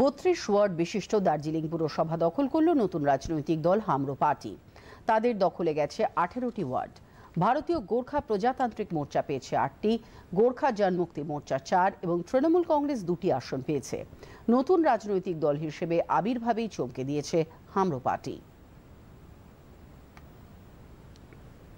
বত্রিশ ওয়ার্ড বিশিষ্ট দার্জিলিং পুরসভা দখল করল নতুন রাজনৈতিক দল হামরো পার্টি তাদের দখলে গেছে আঠেরোটি ওয়ার্ড ভারতীয় গোর্খা প্রজাতান্ত্রিক মোর্চা পেয়েছে আটটি গোর্খা জনমুক্তি মোর্চা চার এবং তৃণমূল কংগ্রেস দুটি আসন পেয়েছে নতুন রাজনৈতিক দল হিসেবে আবির্ভাবেই চমকে দিয়েছে হামরো পার্টি